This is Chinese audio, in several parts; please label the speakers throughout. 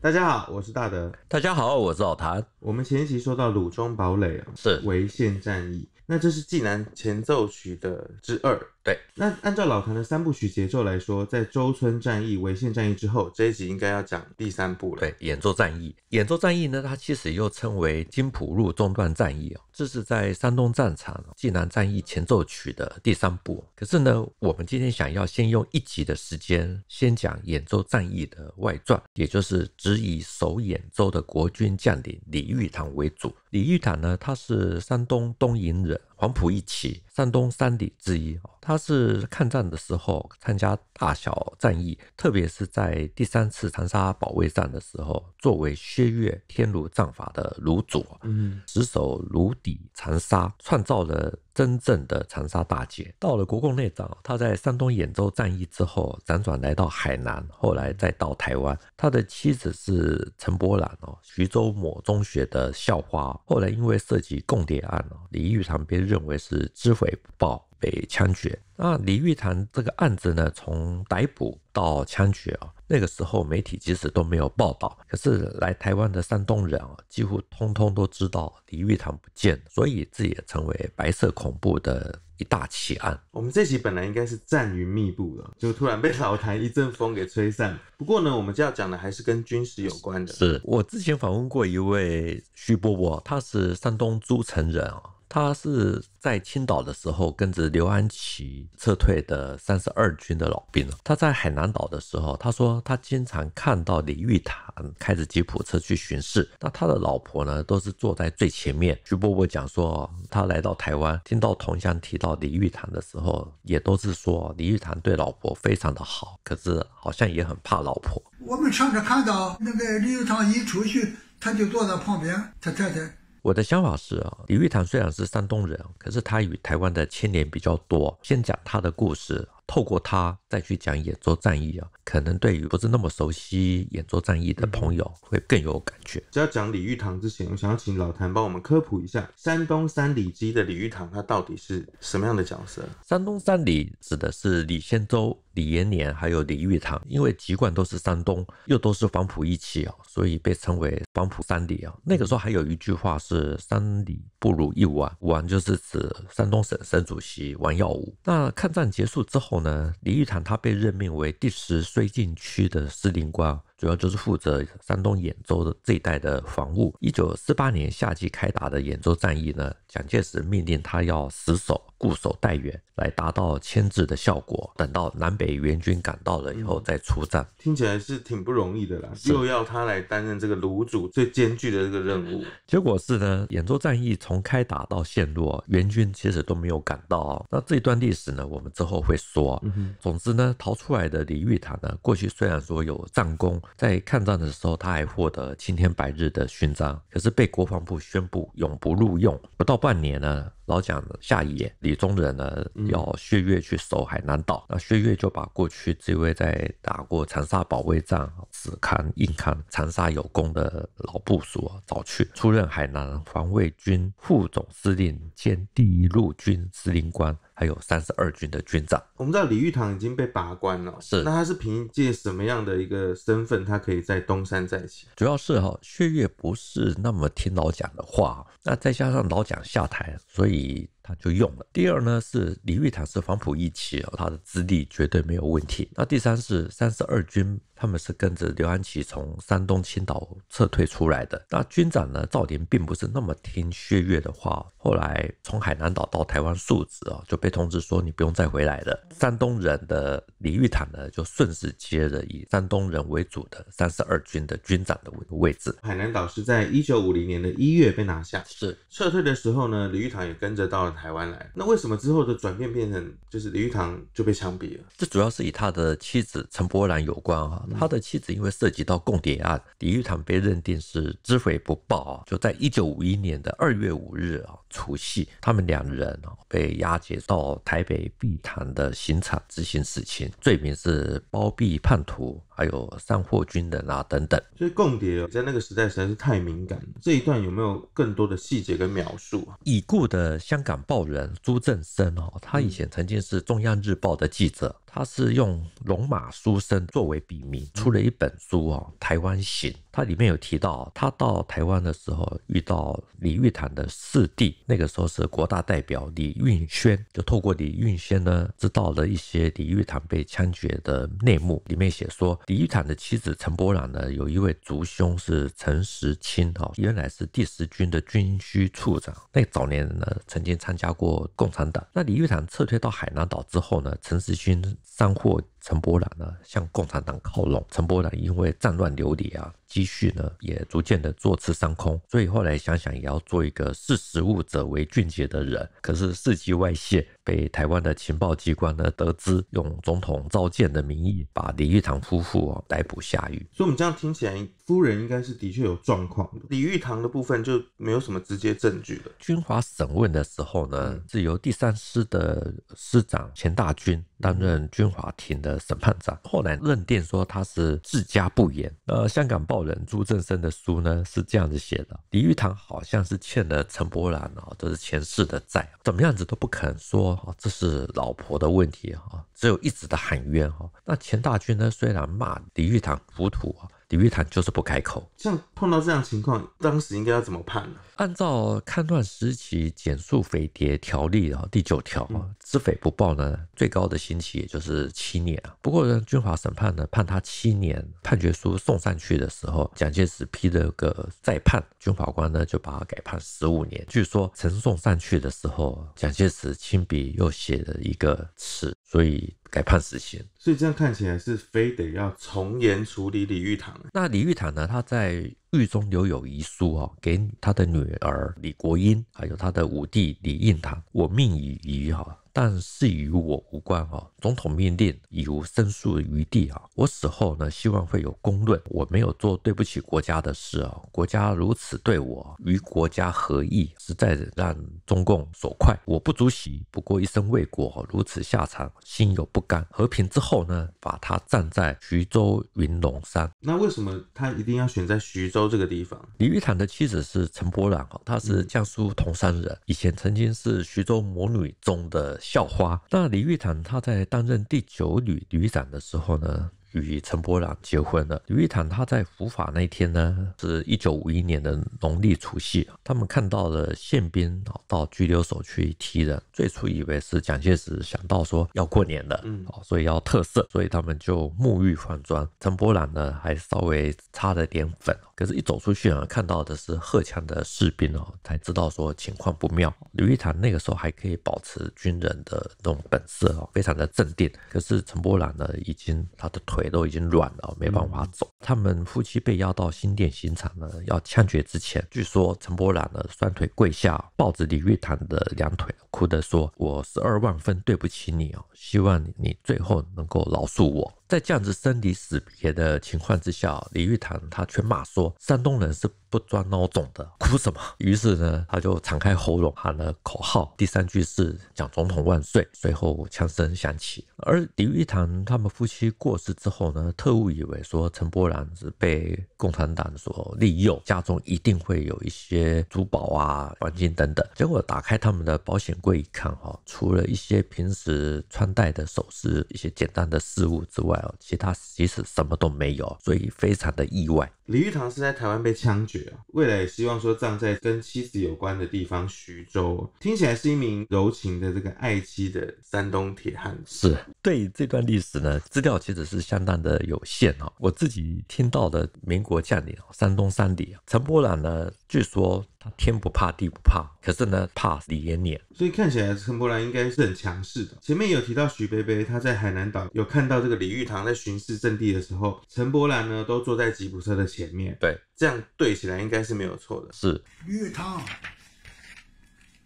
Speaker 1: 大家好，我是大德。大家好，我是老谭。我们前一集说到鲁中堡垒啊，是潍县战役。那这是济南前奏曲的之二。对。那按照老谭的三部曲节奏来说，在周村战役、潍县战役之后，这一集应该要讲第三部了。对，演奏战役。演奏战役呢，它其实又称为金浦路中
Speaker 2: 断战役啊。这是在山东战场济南战役前奏曲的第三部。可是呢，我们今天想要先用一集的时间，先讲兖州战役的外传，也就是只以守兖州的国军将领李玉堂为主。李玉堂呢，他是山东东营人，黄埔一期，山东三里之一。他是抗战的时候参加大小战役，特别是在第三次长沙保卫战的时候，作为薛岳天炉战法的炉主，嗯，执守炉底长沙，创造了真正的长沙大捷。到了国共内战，他在山东兖州战役之后，辗转来到海南，后来再到台湾。他的妻子是陈伯兰哦，徐州某中学的校花，后来因为涉及共谍案哦，李玉堂被认为是知匪不报。被枪决。那李玉堂这个案子呢，从逮捕到枪决啊，那个时候媒体其实都没有报道，可是来台湾的山东人啊，几乎通通都知道李玉堂不见，所以这也成为白色恐怖的一大奇案。
Speaker 1: 我们这集本来应该是战云密布的，就突然被老谭一阵风给吹散。不过呢，我们就要讲的还是跟军史有关的。是
Speaker 2: 我之前访问过一位徐伯伯，他是山东诸城人啊。他是在青岛的时候跟着刘安琪撤退的三十二军的老兵了。他在海南岛的时候，他说他经常看到李玉堂开着吉普车去巡视，那他的老婆呢都是坐在最前面。徐伯伯讲说，他来到台湾，听到同乡提到李玉堂的时候，也都是说李玉堂对老婆非常的好，可是好像也很怕老婆。我们常常看到那个李玉堂一出去，他就坐在旁边，他太太。我的想法是啊，李玉堂虽然是山东人，可是他与台湾的牵连比较多。先讲他的故事，透过他再去讲兖州战役啊，可能对于不是那么熟悉兖州战役的朋友会更有感
Speaker 1: 觉。在讲李玉堂之前，我想要请老谭帮我们科普一下，山东三里基的李玉堂他到底是什么样的角色？山东三里
Speaker 2: 指的是李仙洲。李延年还有李玉堂，因为籍贯都是山东，又都是黄埔一期啊，所以被称为“黄埔三李”啊。那个时候还有一句话是“三李不如一王”，王就是指山东省省主席王耀武。那抗战结束之后呢，李玉堂他被任命为第十绥靖区的司令官。主要就是负责山东兖州的这一带的防务。一九四八年夏季开打的兖州战役呢，蒋介石命令他要死守、固守待援，来达到牵制的效果。等到南北援军赶到了以后再出战，
Speaker 1: 听起来是挺不容易的啦。又要他来担任这个卤主最艰巨的这个任务。
Speaker 2: 结果是呢，兖州战役从开打到陷落，援军其实都没有赶到。那这段历史呢，我们之后会说。嗯、总之呢，逃出来的李玉堂呢，过去虽然说有战功。在抗战的时候，他还获得青天白日的勋章，可是被国防部宣布永不录用。不到半年呢。老蒋下野，李宗仁呢要薛岳去守海南岛，那薛岳就把过去这位在打过长沙保卫战、死扛硬扛长沙有功的老部属找去，出任海南防卫军副总司令兼第一陆军司令官，还有三十二军的军长。
Speaker 1: 我们知道李玉堂已经被拔官了，是那他是凭借什么样的一个身份，他可以在东山再起？
Speaker 2: 主要是哈，薛岳不是那么听老蒋的话，那再加上老蒋下台，所以。李他就用了。第二呢是李玉堂是黄埔一期，他的资历绝对没有问题。那第三是三十二军。他们是跟着刘安琪从山东青岛撤退出来的。那军长呢？赵连并不是那么听薛岳的话。后来从海南岛到台湾述职啊，就被通知说你不用再回来了。山东人的李玉堂呢，就顺势接了以山东人为主的三十二军的军长的位位置。
Speaker 1: 海南岛是在一九五零年的一月被拿下。是撤退的时候呢，李玉堂也跟着到了台湾来。那为什么之后的转变变成就是李玉堂就被枪毙了？
Speaker 2: 这主要是以他的妻子陈柏兰有关啊。他的妻子因为涉及到共谍案，李玉堂被认定是知匪不报啊，就在一九五一年的二月五日啊，除夕，他们两人被押解到台北碧潭的刑场执行死刑，罪名是包庇叛徒，还有散货军人
Speaker 1: 啊等等。所以共谍在那个时代实在是太敏感了。这一段有没有更多的细节跟描述？
Speaker 2: 已故的香港报人朱振生哦，他以前曾经是中央日报的记者。他是用龙马书生作为笔名，出了一本书哦，《台湾行》。他里面有提到，他到台湾的时候遇到李玉堂的四弟，那个时候是国大代表李运轩，就透过李运轩呢，知道了一些李玉堂被枪决的内幕。里面写说，李玉堂的妻子陈柏朗呢，有一位族兄是陈时清，哈，原来是第十军的军需处长，那早年呢曾经参加过共产党。那李玉堂撤退到海南岛之后呢，陈时清上货。陈伯达呢，向共产党靠拢。陈伯达因为战乱流离啊，积蓄呢也逐渐的坐吃山空，所以后来想想也要做一个识时务者为俊杰的人。可是事迹外泄，被台湾的情报机关呢得知，用总统召见的名义把李玉堂夫妇哦逮捕下狱。
Speaker 1: 所以我们这样听起来。夫人应该是的确有状况，李玉堂的部分就没有什么直接证据了。
Speaker 2: 军华审问的时候呢，是由第三师的师长钱大军担任军华庭的审判长。后来认定说他是自家不严。呃，香港报人朱正生的书呢是这样子写的：李玉堂好像是欠了陈伯兰啊，这是前世的债，怎么样子都不肯说啊，这是老婆的问题啊，只有一直的喊冤哈。那钱大军呢，虽然骂李玉堂糊涂啊。李玉堂就是不开口，
Speaker 1: 像碰到这样情况，当时应该要怎么判呢？
Speaker 2: 按照《判断时期减速匪谍条例》啊第九条，知匪不报呢，最高的刑期也就是七年啊。不过，军法审判呢，判他七年，判决书送上去的时候，蒋介石批了个再判，军法官呢就把他改判十五年。据说呈送上去的时候，蒋介石亲笔又写了一个词，所以。改判死刑，
Speaker 1: 所以这样看起来是非得要从严处理李玉堂。
Speaker 2: 那李玉堂呢？他在狱中留有遗书哦，给他的女儿李国英，还有他的五弟李应堂。我命已矣哈。但是与我无关啊！总统命令已无申诉余地啊！我死后呢，希望会有公论。我没有做对不起国家的事啊！国家如此对我，与国家何意？实在让中共所快。我不足惜，不过一生为国如此下场，心有不甘。和平之后呢，把他葬在徐州云龙山。
Speaker 1: 那为什么他一定要选在徐州这个地方？
Speaker 2: 李玉堂的妻子是陈柏然啊，他是江苏铜山人，以前曾经是徐州魔女中的。校花，那李玉堂他在担任第九旅旅长的时候呢，与陈伯朗结婚了。李玉堂他在伏法那天呢，是一九五一年的农历除夕，他们看到了宪兵到拘留所去提人，最初以为是蒋介石想到说要过年了，嗯，所以要特色，所以他们就沐浴换装，陈伯朗呢还稍微擦了点粉。可是，一走出去啊，看到的是贺枪的士兵哦，才知道说情况不妙。李玉堂那个时候还可以保持军人的那种本色哦，非常的镇定。可是陈波朗呢，已经他的腿都已经软了，没办法走。他们夫妻被押到新店刑场呢，要枪决之前，据说陈波朗的双腿跪下，抱着李玉堂的两腿，哭着说：“我十二万分对不起你哦，希望你最后能够饶恕我。”在这样子生离死别的情况之下，李玉堂他全骂说：“山东人是不装孬种的，哭什么？”于是呢，他就敞开喉咙喊了口号。第三句是“讲总统万岁”，随后枪声响起。而李玉堂他们夫妻过世之后呢，特务以为说陈波兰是被共产党所利用，家中一定会有一些珠宝啊、黄金等等。结果打开他们的保险柜一看，哈，除了一些平时穿戴的首饰、一些简单的饰物之外，其他其实什么都没有，所以非常的
Speaker 1: 意外。李玉堂是在台湾被枪决啊，未来也希望说葬在跟妻子有关的地方，徐州。听起来是一名柔情的这个爱妻的山东铁汉。是
Speaker 2: 对这段历史呢，资料其实是相当的有限啊。我自己听到的民国将领，山东三弟啊，陈伯朗呢，据说他天不怕地不怕，可是呢怕李延年，
Speaker 1: 所以看起来陈伯朗应该是很强势的。前面有提到徐贝贝，他在海南岛有看到这个李玉堂在巡视阵地的时候，陈伯朗呢都坐在吉普车的。前面对这样对起来应该是没有错的。是，余宇他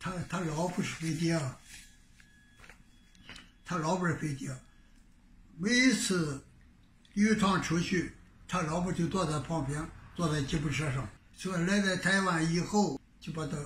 Speaker 2: 他老婆是飞机啊，他老婆是飞啊。每次余宇畅出去，他老婆就坐在旁边，坐在吉普车上。说来了台湾以后，就把他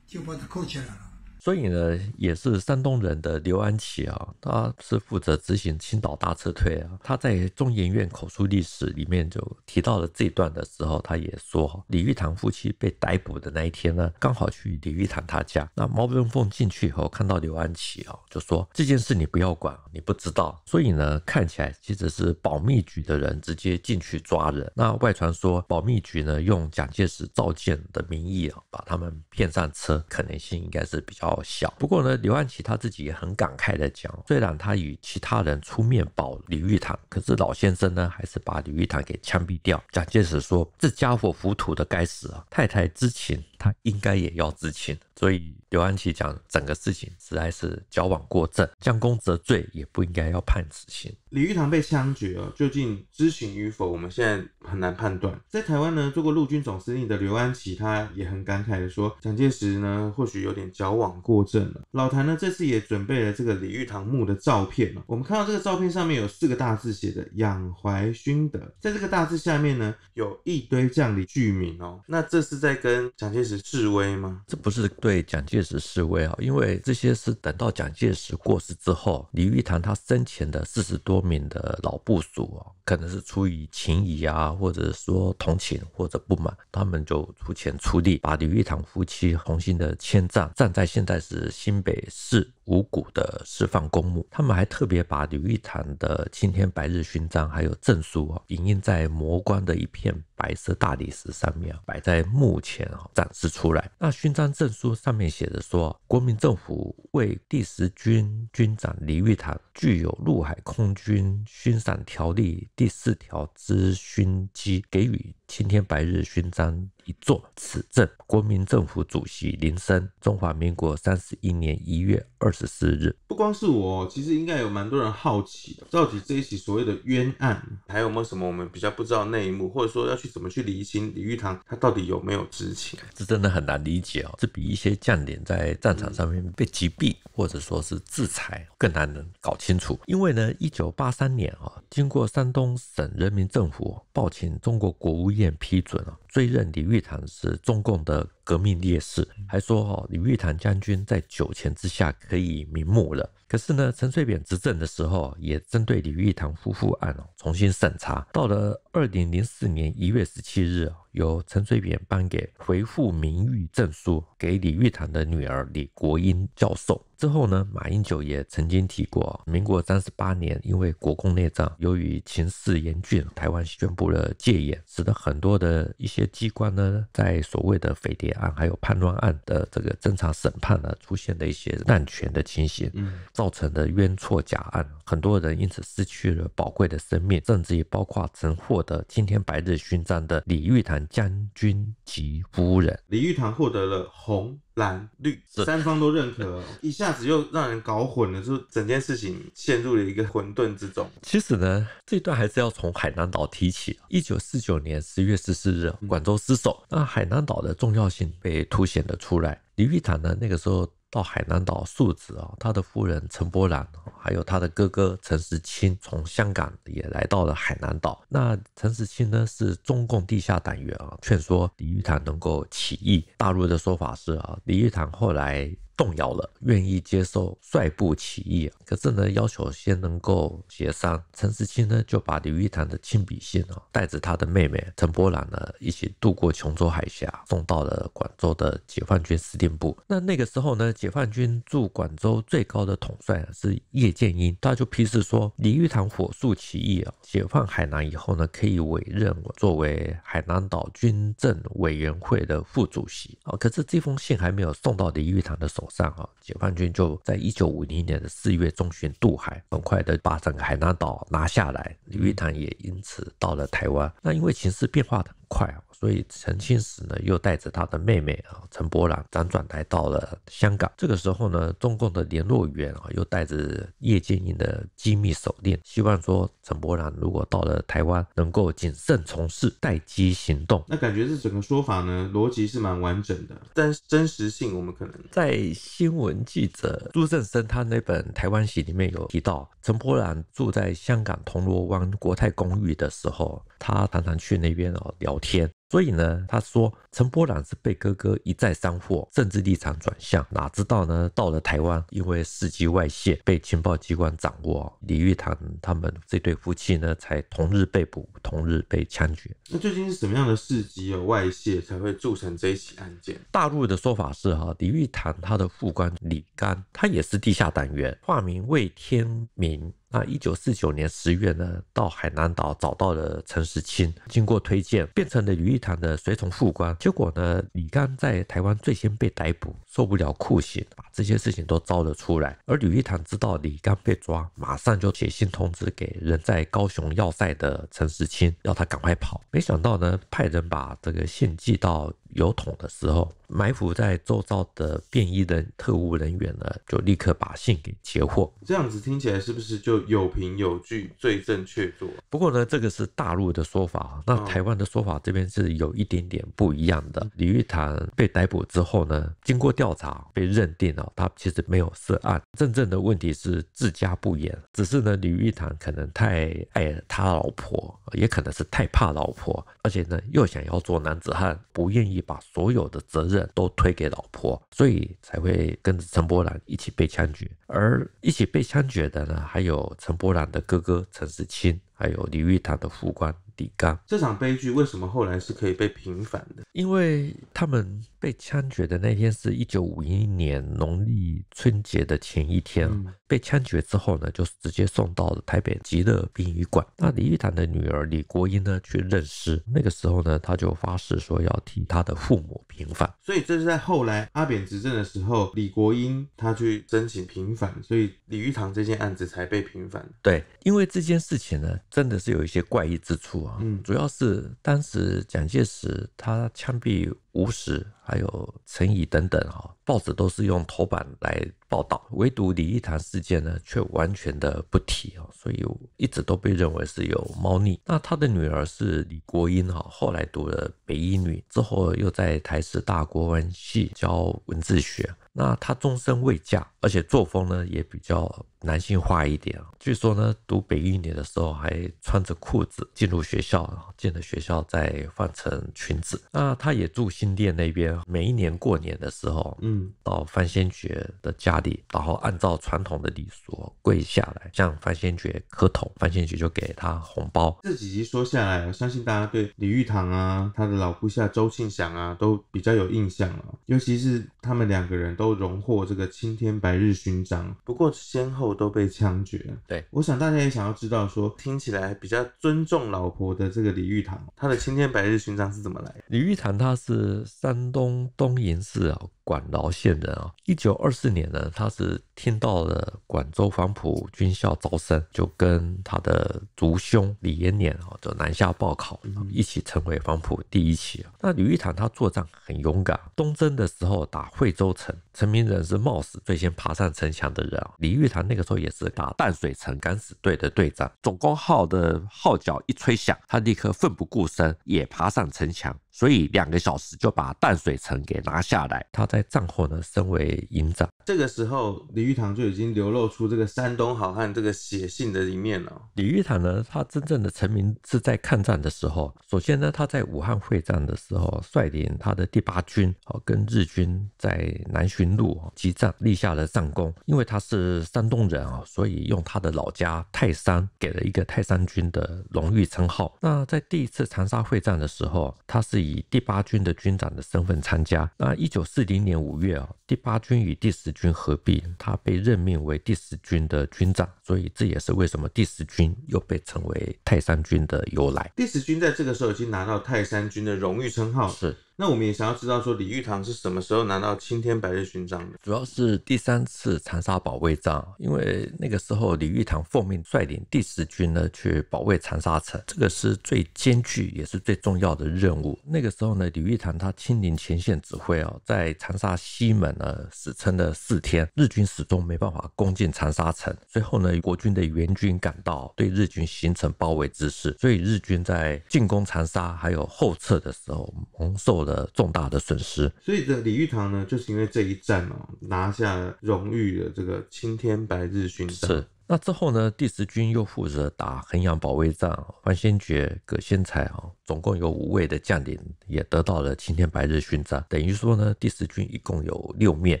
Speaker 2: 就把他扣起来了。所以呢，也是山东人的刘安琪啊，他是负责执行青岛大撤退啊。他在中研院口述历史里面就提到了这段的时候，他也说李玉堂夫妻被逮捕的那一天呢，刚好去李玉堂他家。那毛文凤进去以后，看到刘安琪啊，就说这件事你不要管，你不知道。所以呢，看起来其实是保密局的人直接进去抓人。那外传说保密局呢，用蒋介石召见的名义啊，把他们骗上车，可能性应该是比较。搞笑，不过呢，刘安琪他自己也很感慨的讲，虽然他与其他人出面保李玉堂，可是老先生呢，还是把李玉堂给枪毙掉。蒋介石说，这家伙糊涂的该死啊！太太知情，他应该也要知情，所以。刘安琪讲，整个事情实在是矫枉过正，将功折罪也不应该要判死刑。
Speaker 1: 李玉堂被枪决了，究竟知情与否，我们现在很难判断。在台湾呢，做过陆军总司令的刘安琪，他也很感慨的说，蒋介石呢或许有点矫枉过正。了。老谭呢这次也准备了这个李玉堂墓的照片哦，我们看到这个照片上面有四个大字写的“仰怀勋德”，在这个大字下面呢有一堆这样的剧名哦，那这是在跟蒋介石示威吗？这不是
Speaker 2: 对蒋介。是示威啊，因为这些是等到蒋介石过世之后，李玉堂他生前的四十多名的老部属啊，可能是出于情谊啊，或者说同情或者不满，他们就出钱出力，把李玉堂夫妻重新的迁葬，葬在现在是新北市。五谷的释放公墓，他们还特别把李玉堂的青天白日勋章还有证书啊，影印在魔光的一片白色大理石上面啊，摆在墓前啊展示出来。那勋章证书上面写着说，国民政府为第十军军长李玉堂具有陆海空军勋赏条例第四条之勋级，给予。青天白日勋章一座，此证。国民政府主席林森，中华民国三十一年一月二十四日。
Speaker 1: 不光是我，其实应该有蛮多人好奇的，到底这一起所谓的冤案，还有没有什么我们比较不知道内幕，或者说要去怎么去厘清李玉堂他到底有没有知情？
Speaker 2: 这真的很难理解啊！这比一些将领在战场上面被击毙，或者说是制裁，更难能搞清楚。因为呢，一九八三年啊，经过山东省人民政府报请中国国务院。批准了追认李玉堂是中共的革命烈士，还说哦，李玉堂将军在九泉之下可以瞑目了。可是呢，陈水扁执政的时候也针对李玉堂夫妇案哦重新审查，到了二零零四年一月十七日。由陈水扁颁给回复名誉证书给李玉堂的女儿李国英教授之后呢，马英九也曾经提过，民国三十八年因为国共内战，由于情势严峻，台湾宣布了戒严，使得很多的一些机关呢，在所谓的匪谍案还有叛乱案的这个侦查审判呢，出现了一些滥权的情形，造成的冤错假案，很多人因此失去了宝贵的生命，甚至也包括曾获得青天白日勋章的李玉堂。将军及夫人
Speaker 1: 李玉堂获得了红、蓝、绿三方都认可，一下子又让人搞混了，就整件事情陷入了一个混沌之中。
Speaker 2: 其实呢，这段还是要从海南岛提起。一九四九年十月十四日，广州失守，那海南岛的重要性被凸显了出来。李玉堂呢，那个时候。到海南岛述职啊，他的夫人陈柏然，还有他的哥哥陈时清，从香港也来到了海南岛。那陈时清呢，是中共地下党员啊，劝说李玉堂能够起义。大陆的说法是啊，李玉堂后来。动摇了，愿意接受率部起义，可是呢，要求先能够协商。陈时清呢，就把李玉堂的亲笔信啊，带着他的妹妹陈波兰呢，一起渡过琼州海峡，送到了广州的解放军司令部。那那个时候呢，解放军驻广州最高的统帅是叶剑英，他就批示说，李玉堂火速起义啊，解放海南以后呢，可以委任我作为海南岛军政委员会的副主席啊。可是这封信还没有送到李玉堂的手。上啊，解放军就在一九五零年的四月中旬渡海，很快的把整个海南岛拿下来，李玉堂也因此到了台湾。那因为形势变化的很快啊，所以陈清史呢，又带着他的妹妹啊，陈波兰辗转来到了香港。这个时候呢，中共的联络员啊，又带着叶剑英的机密手令，希望说陈波兰如果到了台湾，能够谨慎从事待机行动。
Speaker 1: 那感觉这整个说法呢，逻辑是蛮完整的，但真实性我们可能
Speaker 2: 在新闻记者朱正生他那本《台湾史》里面有提到，陈波兰住在香港铜锣湾国泰公寓的时候，他常常去那边哦聊天。所以呢，他说陈波朗是被哥哥一再煽惑，政治立场转向，哪知道呢？到了台湾，因为事迹外泄，被情报机关掌握，李玉堂他们这对夫妻呢，才同日被捕，同日被枪决。
Speaker 1: 那究竟是什么样的事迹有外泄才会铸成这起案件？
Speaker 2: 大陆的说法是哈，李玉堂他的副官李刚，他也是地下党员，化名魏天明。那一九四九年十月呢，到海南岛找到了陈时清，经过推荐变成了吕玉堂的随从副官。结果呢，李刚在台湾最先被逮捕，受不了酷刑，把这些事情都招了出来。而吕玉堂知道李刚被抓，马上就写信通知给人在高雄要塞的陈时清，要他赶快跑。没想到呢，派人把这个信寄到。油桶的时候，埋伏在周遭的便衣人特务人员呢，就立刻把信给截获。
Speaker 1: 这样子听起来是不是就有凭有据，最正确？做
Speaker 2: 不过呢，这个是大陆的说法，那台湾的说法这边是有一点点不一样的。李玉堂被逮捕之后呢，经过调查被认定了他其实没有涉案，真正的问题是自家不严。只是呢，李玉堂可能太爱他老婆，也可能是太怕老婆，而且呢又想要做男子汉，不愿意。把所有的责任都推给老婆，所以才会跟着陈柏澜一起被枪决。而一起被枪决的呢，还有陈柏澜的哥哥陈世清，还有李玉堂的副官李刚。
Speaker 1: 这场悲剧为什么后来是可以被平反的？
Speaker 2: 因为他们。被枪决的那天是一九五一年农历春节的前一天。被枪决之后呢，就直接送到了台北极乐殡仪馆。那李玉堂的女儿李国英呢，去认尸。那个时候呢，他就发誓说要替他的父母
Speaker 1: 平反。所以这是在后来阿扁执政的时候，李国英他去申请平反，所以李玉堂这件案子才被平反。
Speaker 2: 对，因为这件事情呢，真的是有一些怪异之处啊。嗯，主要是当时蒋介石他枪毙。吴石还有陈仪等等哈，报纸都是用头版来报道，唯独李一堂事件呢，却完全的不提哦，所以一直都被认为是有猫腻。那他的女儿是李国英哈，后来读了北医女，之后又在台师大国文系教文字学，那他终身未嫁。而且作风呢也比较男性化一点。据说呢，读北一女的时候还穿着裤子进入学校，进了学校再换成裙子。那他也住新店那边，每一年过年的时候，嗯，到范先觉的家里，然后按照传统的礼俗跪下来向范先觉磕头，范先觉就给他红包。
Speaker 1: 这几集说下来，相信大家对李玉堂啊，他的老部下周庆祥啊都比较有印象了，尤其是他们两个人都荣获这个青天白。百日勋章，不过先后都被枪决。对，我想大家也想要知道，说听起来比较尊重老婆的这个李玉堂，他的青天百日勋章是怎么来的？
Speaker 2: 李玉堂他是山东东营市哦。管饶县人啊，一九二四年呢，他是听到了广州黄埔军校招生，就跟他的族兄李延年啊，就南下报考，一起成为黄埔第一期。那李玉堂他作战很勇敢，东征的时候打惠州城，陈明仁是冒死最先爬上城墙的人啊。李玉堂那个时候也是打淡水城敢死队的队长，总攻号的号角一吹响，他立刻奋不顾身也爬上城墙。所以两个小时就把淡水城给拿下来。他在战后呢，升为营长。
Speaker 1: 这个时候，李玉堂就已经流露出这个山东好汉这个血性的一面了。
Speaker 2: 李玉堂呢，他真正的成名是在抗战的时候。首先呢，他在武汉会战的时候，率领他的第八军啊，跟日军在南浔路激战，立下了战功。因为他是山东人啊，所以用他的老家泰山给了一个泰山军的荣誉称号。那在第一次长沙会战的时候，他是以第八军的军长的身份参加。那一九四零年五月啊，第八军与第十军合并，他被任命为第十军的军长，所以这也是为什么第十军又被称为泰山军的由来。
Speaker 1: 第十军在这个时候已经拿到泰山军的荣誉称号。是。那我们也想要知道，说李玉堂是什么时候拿到青天白日勋章的？
Speaker 2: 主要是第三次长沙保卫战，因为那个时候李玉堂奉命率领第十军呢去保卫长沙城，这个是最艰巨也是最重要的任务。那个时候呢，李玉堂他亲临前线指挥啊，在长沙西门呢，死撑了四天，日军始终没办法攻进长沙城。最后呢，国军的援军赶到，对日军形成包围之势，所以日军在进攻长沙还有后撤的时候，蒙受。的重大的损失，
Speaker 1: 所以的李玉堂呢，就是因为这一战哦，拿下荣誉的这个青天白日勋章。是，那之后呢，第十
Speaker 2: 军又负责打衡阳保卫战，黄仙觉、葛先才啊。总共有五位的将领也得到了青天白日勋章，等于说呢，第十军一共有六面，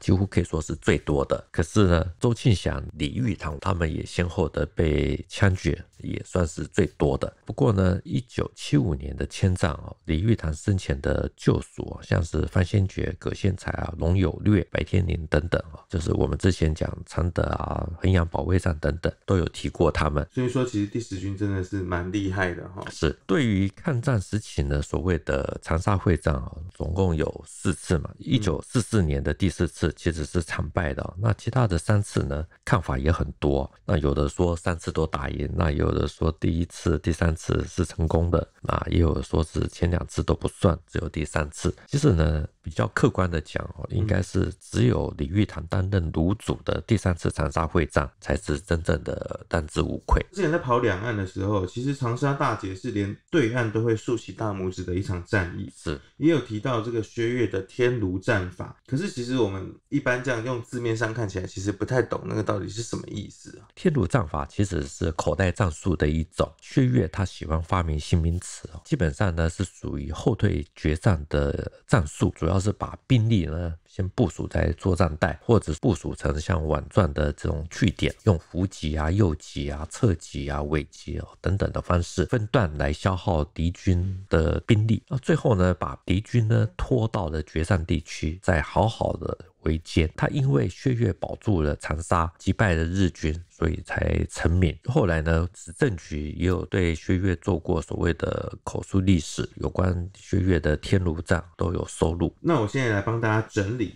Speaker 2: 几乎可以说是最多的。可是呢，周庆祥、李玉堂他们也先后的被枪决，也算是最多的。不过呢，一九七五年的枪战哦，李玉堂生前的旧属，像是范先觉、葛献才啊、龙友略、白天林等等啊，就是我们之前讲常德啊、衡阳保卫战等等都有提过他们。所
Speaker 1: 以说，其实第十军真的是蛮厉害的哈。
Speaker 2: 是对于抗。战时期呢，所谓的长沙会战啊，总共有四次嘛。一九四四年的第四次其实是惨败的。那其他的三次呢，看法也很多。那有的说三次都打赢，那有的说第一次、第三次是成功的，那也有说是前两次都不算，只有第三次。其实呢。比较客观的讲哦，应该是只有李玉堂担任炉主的第三次长沙会战才是真正的当之无
Speaker 1: 愧。之前在跑两岸的时候，其实长沙大捷是连对岸都会竖起大拇指的一场战役。是，也有提到这个薛岳的天炉战法。可是其实我们一般这样用字面上看起来，其实不太懂那个到底是什么意思
Speaker 2: 啊？天炉战法其实是口袋战术的一种。薛岳他喜欢发明新名词，基本上呢是属于后退决战的战术，主要。就是把病例呢。先部署在作战带，或者部署成像网状的这种据点，用伏击啊、右击啊、侧击啊、尾击啊等等的方式，分段来消耗敌军的兵力。那最后呢，把敌军呢拖到了决战地区，再好好的围歼。他因为薛岳保住了长沙，击败了日军，所以才成名。后来呢，史政局也有对薛岳做过所谓的口述历史，有关薛岳的天炉战都有收录。
Speaker 1: 那我现在来帮大家整理。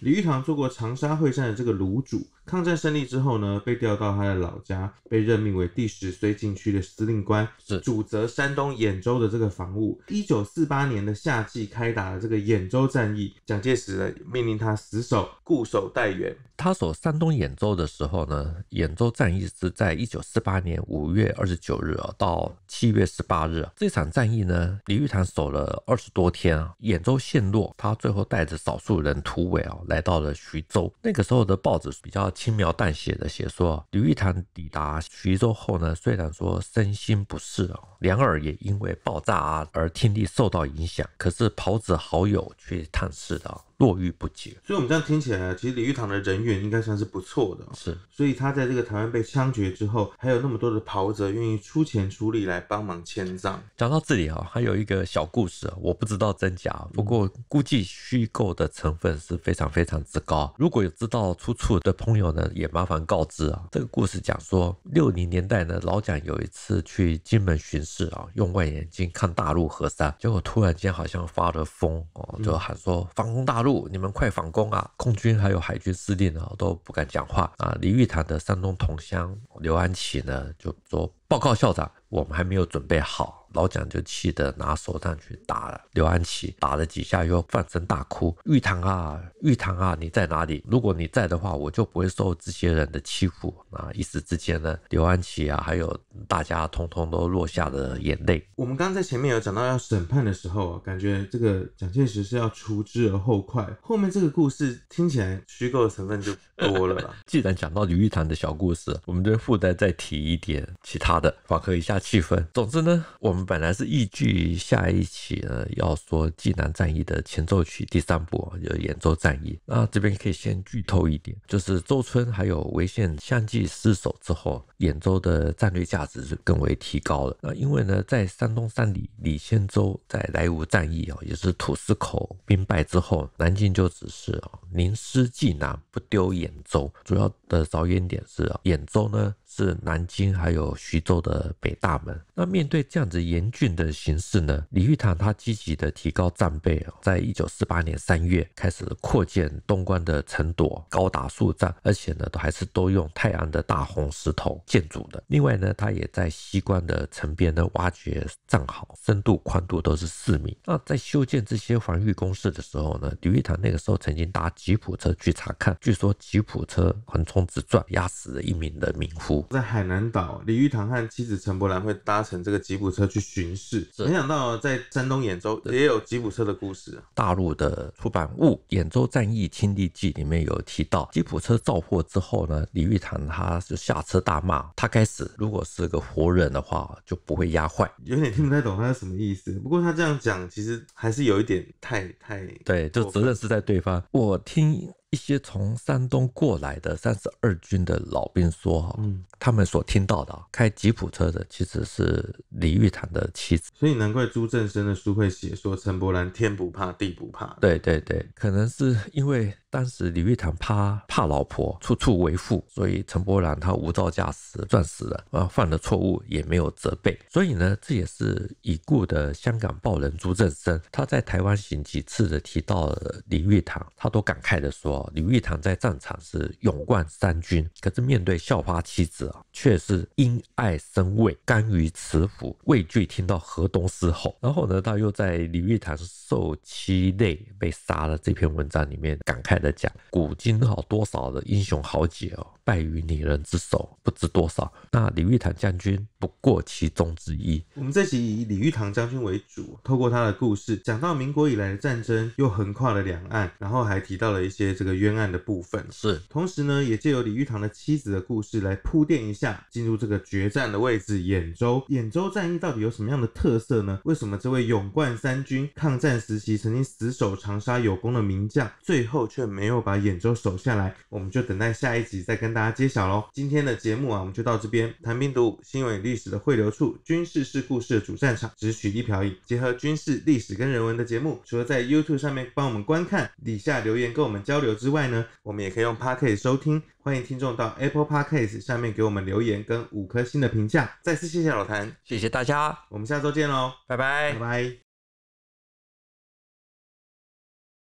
Speaker 1: 李玉堂做过长沙会战的这个卤煮，抗战胜利之后呢，被调到他的老家，被任命为第十绥靖区的司令官，是主责山东兖州的这个防务。一九四八年的夏季开打了这个兖州战役，蒋介石呢命令他死守、固守待援。
Speaker 2: 他守山东兖州的时候呢，兖州战役是在一九四八年五月二十九日啊到七月十八日，这场战役呢，李玉堂守了二十多天啊，兖州陷落，他最后带着少数人突围啊，来到了徐州。那个时候的报纸比较。轻描淡写的写说，刘玉堂抵达徐州后呢，虽然说身心不适啊，两耳也因为爆炸啊而听力受到影响，可是袍子好友却探视的。络绎不绝，
Speaker 1: 所以我们这样听起来，其实李玉堂的人缘应该算是不错的。是，所以他在这个台湾被枪决之后，还有那么多的袍泽愿意出钱出力来帮忙迁葬。
Speaker 2: 讲到这里啊，还有一个小故事啊，我不知道真假，不过估计虚构的成分是非常非常之高。如果有知道出处的朋友呢，也麻烦告知啊。这个故事讲说，六零年代呢，老蒋有一次去金门巡视啊，用望远镜看大陆河山，结果突然间好像发了疯哦，就喊说空大。你们快反攻啊！空军还有海军司令啊都不敢讲话啊！李玉堂的山东同乡刘安琪呢就说：“报告校长。”我们还没有准备好，老蒋就气得拿手杖去打了刘安琪，打了几下又放声大哭：“玉堂啊，玉堂啊，你在哪里？如果你在的话，我就不会受这些人的欺负啊！”一时之间呢，刘安琪啊，还有大家，通通都落下了眼泪。
Speaker 1: 我们刚刚在前面有讲到要审判的时候，感觉这个蒋介石是要除之而后快。后面这个故事听起来虚构的成分就多了。
Speaker 2: 既然讲到李玉堂的小故事，我们就附带再提一点其他的，缓和一下。气氛。总之呢，我们本来是预据下一期呢要说济南战役的前奏曲第三部，就兖州战役。那这边可以先剧透一点，就是周村还有潍县相继失守之后，兖州的战略价值是更为提高了。那因为呢，在山东三里，李仙洲在莱芜战役啊，也是土司口兵败之后，南京就指示啊，宁失济南不丢兖州。主要的着眼点是啊，兖州呢。是南京还有徐州的北大门。那面对这样子严峻的形势呢，李玉堂他积极的提高战备在一九四八年三月开始扩建东关的城垛，高达数丈，而且呢都还是都用泰安的大红石头建筑的。另外呢，他也在西关的城边呢挖掘战壕，深度宽度都是四米。那在修建这些防御工事的时候呢，李玉堂那个时候曾经搭吉普车去查看，据说吉普车横冲直撞，压死了一名的民夫。在
Speaker 1: 海南岛，李玉堂和妻子陈柏兰会搭乘这个吉普车去巡视。没想到在山东兖州也有吉普车的故事。
Speaker 2: 大陆的出版物《兖州战役亲历记》里面有提到，吉普车造货之后呢，李玉堂他是下车大骂：“他该死！如果是个活人的话，就不会压坏。”
Speaker 1: 有点听不太懂他是什么意思。不过他这样讲，其实还是有一点太太
Speaker 2: 对，就责任是在对方。我听。一些从山东过来的三十二军的老兵说：“哈，他们所听到的，开吉普车的其实是李玉堂的妻子，
Speaker 1: 所以难怪朱振生的书会写说陈伯澜天不怕地不怕。”对对
Speaker 2: 对，可能是因为。当时李玉堂怕怕老婆，处处为父，所以陈伯仁他无照驾驶撞死了，啊，犯了错误也没有责备，所以呢，这也是已故的香港报人朱振声，他在台湾行几次的提到了李玉堂，他都感慨的说，李玉堂在战场是勇冠三军，可是面对校花妻子啊，却是因爱生畏，甘于辞府，畏惧听到河东狮吼。然后呢，他又在李玉堂受妻累被杀了这篇文章里面感慨。的讲，古今好多少的英雄豪杰哦，败于女人之手，不知多少。那李玉堂将军不过其中之一。
Speaker 1: 我们这集以李玉堂将军为主，透过他的故事讲到民国以来的战争，又横跨了两岸，然后还提到了一些这个冤案的部分。是，同时呢，也借由李玉堂的妻子的故事来铺垫一下，进入这个决战的位置——兖州。兖州战役到底有什么样的特色呢？为什么这位勇冠三军、抗战时期曾经死守长沙有功的名将，最后却？没有把眼周守下来，我们就等待下一集再跟大家揭晓喽。今天的节目啊，我们就到这边。谈兵度？新闻与历史的汇流处，军事是故事的主战场，只取一瓢饮，结合军事历史跟人文的节目。除了在 YouTube 上面帮我们观看，底下留言跟我们交流之外呢，我们也可以用 Podcast 收听。欢迎听众到 Apple Podcast 下面给我们留言跟五颗星的评价。再次谢谢老谭，谢谢大家，我们下周见喽，拜拜，拜拜。